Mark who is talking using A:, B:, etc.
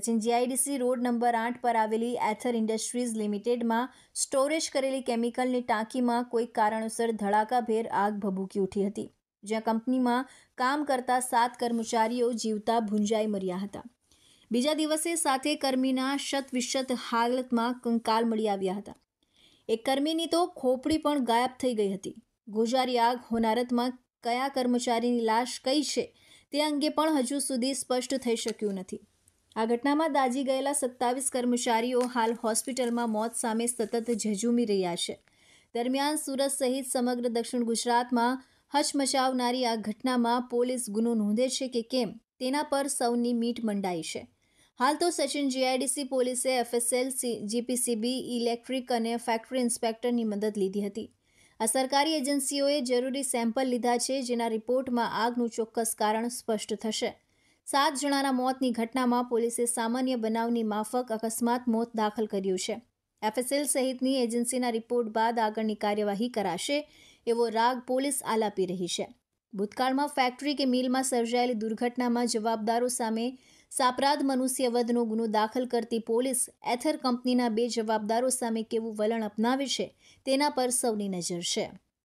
A: Sachin GIDC road number આઠ પર આવેલી એથર ઇન્ડસ્ટ્રીઝ લિમિટેડમાં સ્ટોરેજ કરેલી કેમિકલની ટાંકીમાં કોઈ કારણોસર ધડાકાભેર આગ ભભૂકી ઉઠી હતી જ્યાં કંપનીમાં કામ કરતા સાત કર્મચારીઓ જીવતા ભૂંજાઈ મર્યા હતા બીજા દિવસે સાથે કર્મીના શતવિશત હાલતમાં કંકાલ મળી આવ્યા હતા એક કર્મીની તો ખોપડી પણ ગાયબ થઈ ગઈ હતી ગોજારી આગ હોનારતમાં કયા કર્મચારીની લાશ કઈ છે તે અંગે પણ હજુ સુધી સ્પષ્ટ થઈ શક્યું નથી આ ઘટનામાં દાજી ગયેલા સત્તાવીસ કર્મચારીઓ હાલ હોસ્પિટલમાં મોત સામે સતત ઝઝૂમી રહ્યા છે દરમિયાન સુરત સહિત સમગ્ર દક્ષિણ ગુજરાતમાં હચમચાવનારી આ ઘટનામાં પોલીસ ગુનો નોંધે છે કે કેમ તેના પર સૌની મીટ મંડાઈ છે હાલ તો સચિન જીઆઈડીસી પોલીસે એફએસએલ સી જીપીસીબી ઇલેક્ટ્રિક અને ફેક્ટરી ઇન્સ્પેક્ટરની મદદ લીધી હતી આ સરકારી એજન્સીઓએ જરૂરી સેમ્પલ લીધા છે જેના રિપોર્ટમાં આગનું ચોક્કસ કારણ સ્પષ્ટ થશે સાત જણાના મોતની ઘટનામાં પોલીસે સામાન્ય બનાવની માફક અકસ્માત મોત દાખલ કર્યું છે એફએસએલ સહિતની એજન્સીના રિપોર્ટ બાદ આગળની કાર્યવાહી કરાશે એવો રાગ પોલીસ આલાપી રહી છે ભૂતકાળમાં ફેક્ટરી કે મિલમાં સર્જાયેલી દુર્ઘટનામાં જવાબદારો સામે સાપરાધ મનુષ્યવધનો ગુનો દાખલ કરતી પોલીસ એથર કંપનીના બે જવાબદારો સામે કેવું વલણ અપનાવે છે તેના પર સૌની નજર છે